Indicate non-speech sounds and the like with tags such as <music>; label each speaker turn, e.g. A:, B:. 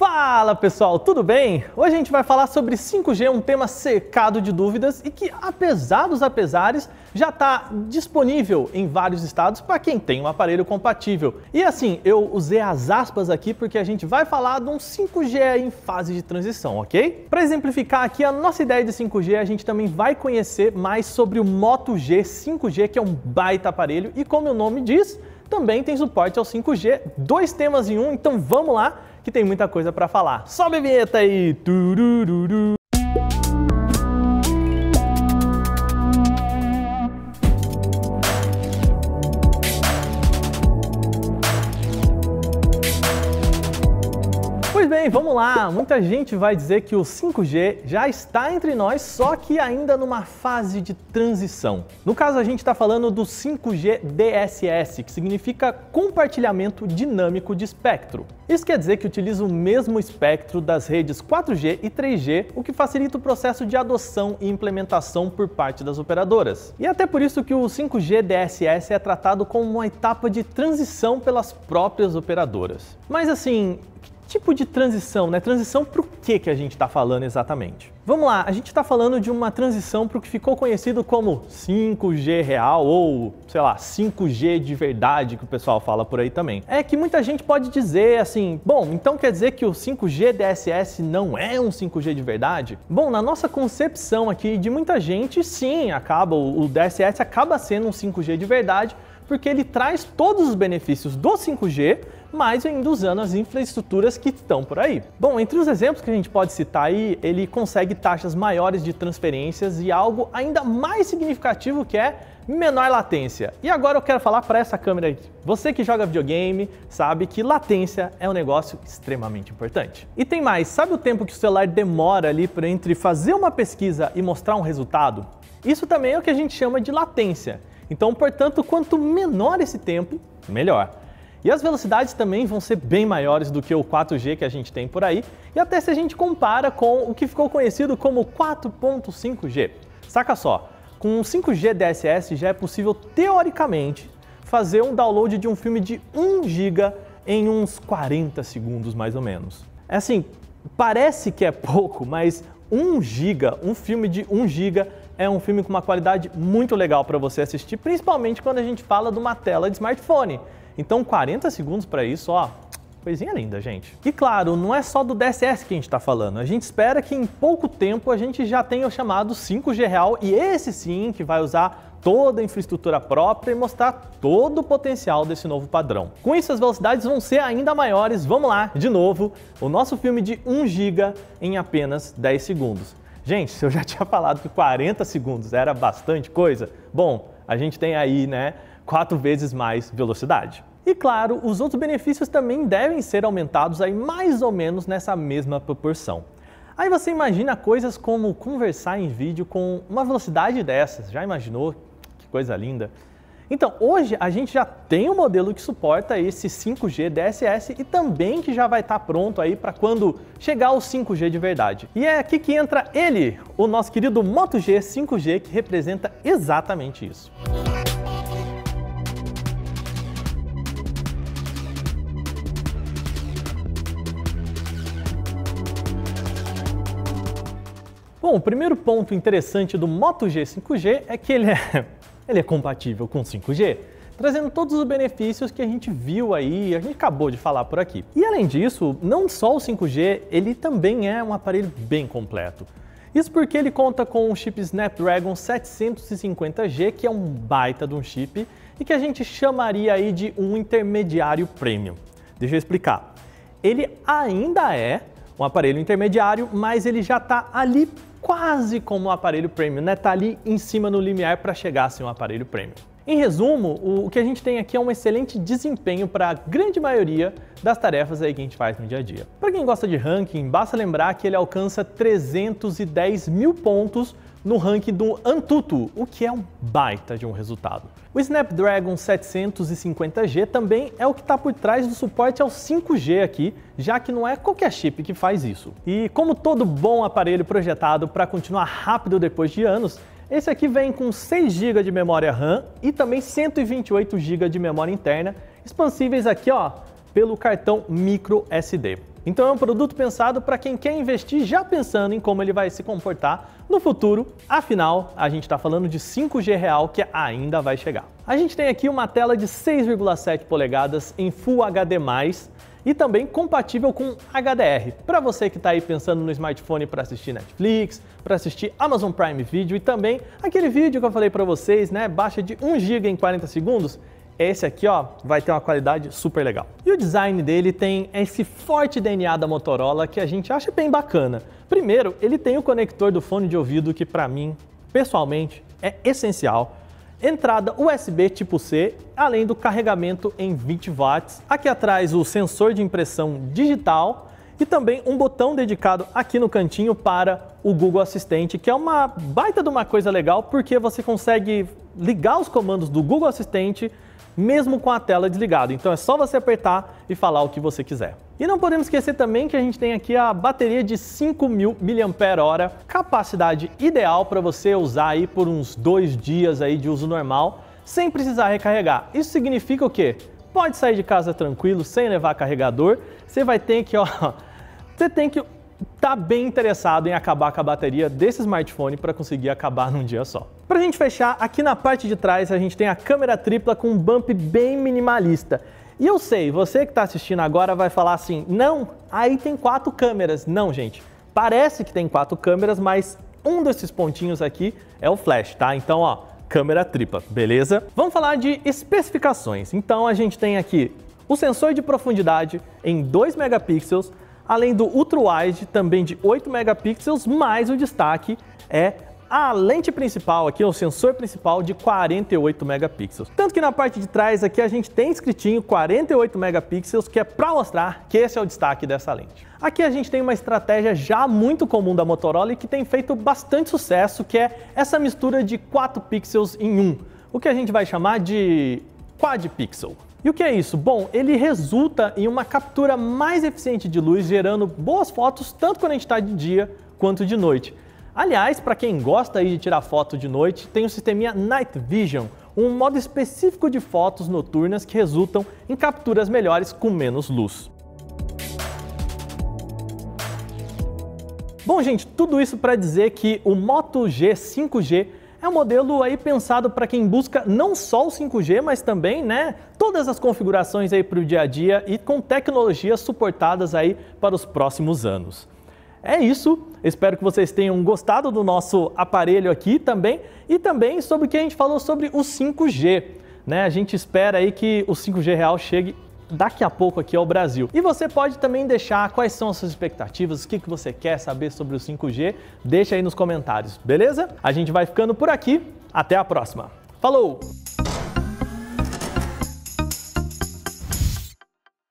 A: Fala pessoal, tudo bem? Hoje a gente vai falar sobre 5G, um tema cercado de dúvidas e que, apesar dos apesares, já está disponível em vários estados para quem tem um aparelho compatível. E assim, eu usei as aspas aqui porque a gente vai falar de um 5G em fase de transição, ok? Para exemplificar aqui a nossa ideia de 5G, a gente também vai conhecer mais sobre o Moto G 5G, que é um baita aparelho e, como o nome diz, também tem suporte ao 5G, dois temas em um, então vamos lá que tem muita coisa para falar. Sobe a vinheta aí! Turururu. bem, vamos lá. Muita gente vai dizer que o 5G já está entre nós, só que ainda numa fase de transição. No caso, a gente está falando do 5G DSS, que significa compartilhamento dinâmico de espectro. Isso quer dizer que utiliza o mesmo espectro das redes 4G e 3G, o que facilita o processo de adoção e implementação por parte das operadoras. E é até por isso que o 5G DSS é tratado como uma etapa de transição pelas próprias operadoras. Mas assim, tipo de transição, né? Transição para o que que a gente está falando exatamente? Vamos lá, a gente está falando de uma transição para o que ficou conhecido como 5G real ou, sei lá, 5G de verdade, que o pessoal fala por aí também. É que muita gente pode dizer assim, bom, então quer dizer que o 5G DSS não é um 5G de verdade? Bom, na nossa concepção aqui de muita gente, sim, acaba o DSS acaba sendo um 5G de verdade, porque ele traz todos os benefícios do 5G, mas ainda usando as infraestruturas que estão por aí. Bom, entre os exemplos que a gente pode citar aí, ele consegue taxas maiores de transferências e algo ainda mais significativo que é menor latência. E agora eu quero falar para essa câmera aqui. Você que joga videogame sabe que latência é um negócio extremamente importante. E tem mais, sabe o tempo que o celular demora ali para entre fazer uma pesquisa e mostrar um resultado? Isso também é o que a gente chama de latência. Então, portanto, quanto menor esse tempo, melhor. E as velocidades também vão ser bem maiores do que o 4G que a gente tem por aí, e até se a gente compara com o que ficou conhecido como 4.5G. Saca só, com o 5G DSS já é possível teoricamente fazer um download de um filme de 1 GB em uns 40 segundos mais ou menos. É assim, parece que é pouco, mas 1 GB, um filme de 1 GB é um filme com uma qualidade muito legal para você assistir, principalmente quando a gente fala de uma tela de smartphone. Então 40 segundos para isso, ó, Coisinha linda, gente. E claro, não é só do DSS que a gente está falando. A gente espera que em pouco tempo a gente já tenha o chamado 5G real e esse sim que vai usar toda a infraestrutura própria e mostrar todo o potencial desse novo padrão. Com isso, as velocidades vão ser ainda maiores. Vamos lá, de novo, o nosso filme de 1 GB em apenas 10 segundos. Gente, se eu já <laughs> tinha falado que 40 segundos era bastante coisa, bom, a gente tem aí, né, quatro vezes mais velocidade. E claro, os outros benefícios também devem ser aumentados aí mais ou menos nessa mesma proporção. Aí você imagina coisas como conversar em vídeo com uma velocidade dessas, já imaginou? Que coisa linda. Então, hoje a gente já tem um modelo que suporta esse 5G DSS e também que já vai estar tá pronto aí para quando chegar o 5G de verdade. E é aqui que entra ele, o nosso querido Moto G 5G, que representa exatamente isso. Bom, o primeiro ponto interessante do Moto G 5G é que ele é, <laughs> ele é compatível com 5G, trazendo todos os benefícios que a gente viu aí, a gente acabou de falar por aqui. E além disso, não só o 5G, ele também é um aparelho bem completo. Isso porque ele conta com o chip Snapdragon 750G, que é um baita de um chip e que a gente chamaria aí de um intermediário premium. Deixa eu explicar. Ele ainda é um aparelho intermediário, mas ele já está ali quase como um aparelho premium, né? Tá ali em cima no limiar para chegar a ser um aparelho premium. Em resumo, o que a gente tem aqui é um excelente desempenho para a grande maioria das tarefas aí que a gente faz no dia a dia. Para quem gosta de ranking, basta lembrar que ele alcança 310 mil pontos no ranking do Antutu, o que é um baita de um resultado. O Snapdragon 750G também é o que está por trás do suporte ao 5G aqui, já que não é qualquer chip que faz isso. E como todo bom aparelho projetado para continuar rápido depois de anos, esse aqui vem com 6 GB de memória RAM e também 128 GB de memória interna, expansíveis aqui ó, pelo cartão micro SD. Então é um produto pensado para quem quer investir já pensando em como ele vai se comportar no futuro, afinal, a gente está falando de 5G real que ainda vai chegar. A gente tem aqui uma tela de 6,7 polegadas em Full HD+, e também compatível com HDR. Para você que está aí pensando no smartphone para assistir Netflix, para assistir Amazon Prime Video e também aquele vídeo que eu falei para vocês, né, baixa de 1 GB em 40 segundos, esse aqui, ó, vai ter uma qualidade super legal. E o design dele tem esse forte DNA da Motorola que a gente acha bem bacana. Primeiro, ele tem o conector do fone de ouvido que para mim, pessoalmente, é essencial. Entrada USB tipo C, além do carregamento em 20 watts. Aqui atrás o sensor de impressão digital e também um botão dedicado aqui no cantinho para o Google Assistente, que é uma baita de uma coisa legal porque você consegue ligar os comandos do Google Assistente mesmo com a tela desligada. Então é só você apertar e falar o que você quiser. E não podemos esquecer também que a gente tem aqui a bateria de 5.000 mAh, capacidade ideal para você usar aí por uns dois dias aí de uso normal, sem precisar recarregar. Isso significa o quê? Pode sair de casa tranquilo, sem levar carregador. Você vai ter que, ó, você tem que estar tá bem interessado em acabar com a bateria desse smartphone para conseguir acabar num dia só. Para a gente fechar, aqui na parte de trás a gente tem a câmera tripla com um bump bem minimalista. E eu sei, você que está assistindo agora vai falar assim, não, aí tem quatro câmeras. Não, gente, parece que tem quatro câmeras, mas um desses pontinhos aqui é o flash, tá? Então, ó, câmera tripla, beleza? Vamos falar de especificações. Então, a gente tem aqui o sensor de profundidade em 2 megapixels além do ultra-wide, também de 8 megapixels, mas o destaque é a lente principal aqui, o sensor principal de 48 megapixels. Tanto que na parte de trás aqui a gente tem escritinho 48 megapixels, que é para mostrar que esse é o destaque dessa lente. Aqui a gente tem uma estratégia já muito comum da Motorola e que tem feito bastante sucesso, que é essa mistura de 4 pixels em 1, o que a gente vai chamar de quad pixel. E o que é isso? Bom, ele resulta em uma captura mais eficiente de luz, gerando boas fotos tanto quando a gente está de dia quanto de noite. Aliás, para quem gosta aí de tirar foto de noite, tem o sisteminha Night Vision, um modo específico de fotos noturnas que resultam em capturas melhores com menos luz. Bom, gente, tudo isso para dizer que o Moto G 5G é um modelo aí pensado para quem busca não só o 5G, mas também, né, todas as configurações aí para o dia a dia e com tecnologias suportadas aí para os próximos anos. É isso. Espero que vocês tenham gostado do nosso aparelho aqui também e também sobre o que a gente falou sobre o 5G. Né? A gente espera aí que o 5G real chegue daqui a pouco aqui ao Brasil. E você pode também deixar quais são as suas expectativas, o que, que você quer saber sobre o 5G, deixa aí nos comentários, beleza? A gente vai ficando por aqui, até a próxima. Falou!